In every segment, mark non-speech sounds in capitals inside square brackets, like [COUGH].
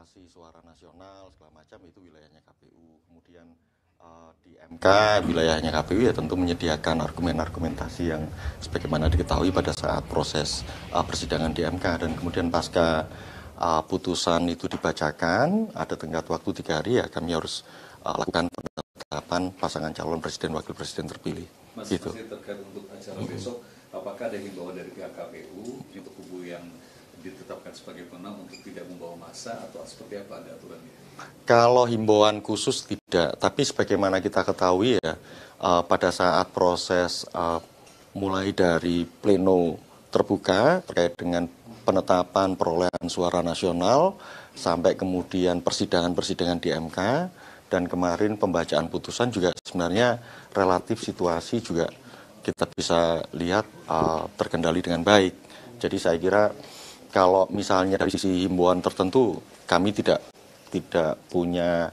rekapitulasi suara nasional segala macam itu wilayahnya KPU. Kemudian eh, di MK wilayahnya KPU ya tentu menyediakan argumen-argumentasi yang sebagaimana diketahui pada saat proses uh, persidangan di MK dan kemudian pasca uh, putusan itu dibacakan ada tenggat waktu tiga hari ya kami harus uh, lakukan penetapan pasangan calon presiden wakil presiden terpilih. Mas, gitu. masih untuk acara besok, apakah ada himbauan dari pihak KPU untuk kubu yang ditetapkan sebagai pemenang untuk tidak membawa massa atau seperti apa ada aturannya? Kalau himbauan khusus tidak, tapi sebagaimana kita ketahui ya uh, pada saat proses uh, mulai dari pleno terbuka terkait dengan penetapan perolehan suara nasional sampai kemudian persidangan-persidangan di MK dan kemarin pembacaan putusan juga sebenarnya relatif situasi juga kita bisa lihat uh, terkendali dengan baik. Jadi saya kira kalau misalnya dari sisi himbauan tertentu kami tidak tidak punya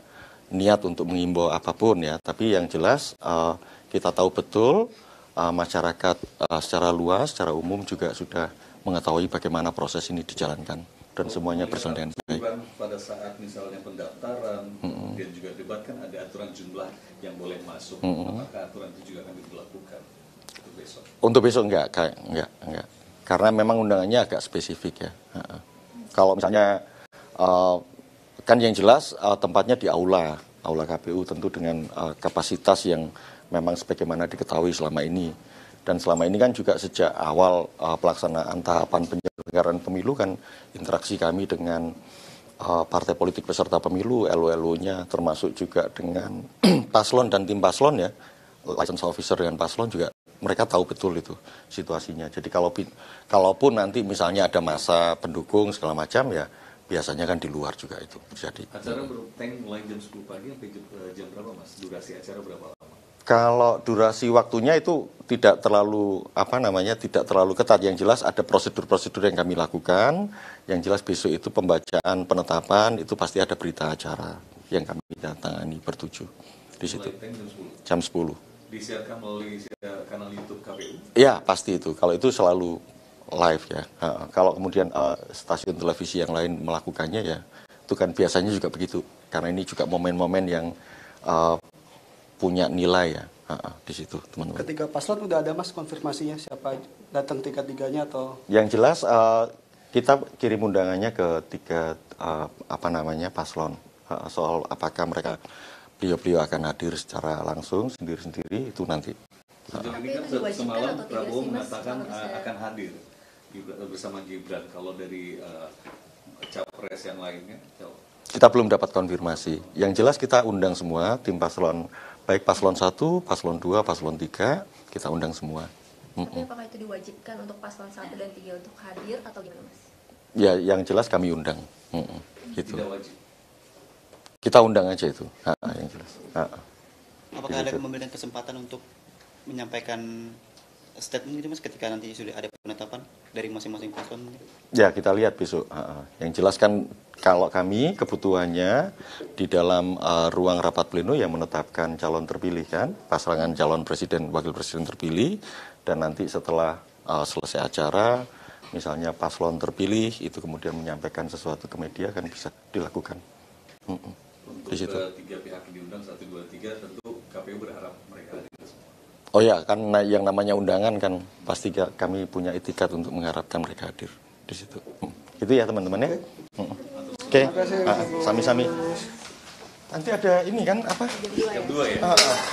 niat untuk mengimbau apapun ya, tapi yang jelas uh, kita tahu betul uh, masyarakat uh, secara luas, secara umum juga sudah mengetahui bagaimana proses ini dijalankan dan semuanya iya, berjalan dengan baik. Kan pada saat misalnya pendaftaran mm -hmm. dan juga debat kan ada aturan jumlah yang boleh masuk, mm -hmm. apakah aturan itu juga akan diberlakukan untuk besok? Untuk besok enggak, kayak enggak, enggak karena memang undangannya agak spesifik ya. Kalau misalnya eh, kan yang jelas eh, tempatnya di aula, aula KPU tentu dengan eh, kapasitas yang memang sebagaimana diketahui selama ini. Dan selama ini kan juga sejak awal pelaksanaan tahapan penyelenggaraan pemilu kan interaksi kami dengan partai politik peserta pemilu, lolo nya termasuk juga dengan [CLEARS THROAT] paslon dan tim paslon ya, license officer dengan paslon juga mereka tahu betul itu situasinya. Jadi kalau kalaupun nanti misalnya ada masa pendukung segala macam ya biasanya kan di luar juga itu terjadi. Acara berteng mulai jam 10 pagi sampai eh, jam, berapa mas? Durasi acara berapa lama? Kalau durasi waktunya itu tidak terlalu apa namanya tidak terlalu ketat. Yang jelas ada prosedur-prosedur yang kami lakukan. Yang jelas besok itu pembacaan penetapan itu pasti ada berita acara yang kami tangani bertujuh di situ. Jam 10. Jam 10. Disiarkan melalui kanal YouTube KPU? Ya pasti itu. Kalau itu selalu live ya. kalau kemudian uh, stasiun televisi yang lain melakukannya ya, itu kan biasanya juga begitu. Karena ini juga momen-momen yang uh, punya nilai ya uh, di situ teman-teman. Ketiga paslon udah ada mas konfirmasinya siapa datang tiga-tiganya atau? Yang jelas uh, kita kirim undangannya ke tiga uh, apa namanya paslon uh, soal apakah mereka beliau-beliau akan hadir secara langsung sendiri-sendiri itu nanti Sejauh ini kan semalam Prabowo mengatakan eh, akan hadir bersama Gibran. Kalau dari uh, capres yang lainnya, kita belum dapat konfirmasi. Yang jelas kita undang semua tim paslon, baik paslon 1, paslon 2, paslon 3, kita undang semua. Tapi apakah itu diwajibkan untuk paslon 1 dan 3 untuk hadir atau gimana Mas? Ya, yang jelas kami undang. Mm -mm. Gitu. Tidak wajib. Kita undang aja itu. Ha, yang jelas. Ha. Apakah ada kemungkinan kesempatan untuk menyampaikan statement gitu mas ketika nanti sudah ada penetapan dari masing-masing paslon? Ya kita lihat besok. Yang jelas kan kalau kami kebutuhannya di dalam uh, ruang rapat pleno yang menetapkan calon terpilih kan pasangan calon presiden wakil presiden terpilih dan nanti setelah uh, selesai acara misalnya paslon terpilih itu kemudian menyampaikan sesuatu ke media kan bisa dilakukan. Mm -mm. Untuk di situ. Eh, tiga pihak yang diundang satu dua tiga tentu KPU berharap mereka ada Oh ya, kan yang namanya undangan kan pasti kami punya etikat untuk mengharapkan mereka hadir di situ. Hmm. Itu ya teman-teman ya. Hmm. Oke, okay. Ah, sami-sami. Nanti ada ini kan apa? Yang dua ya. Ah, ah.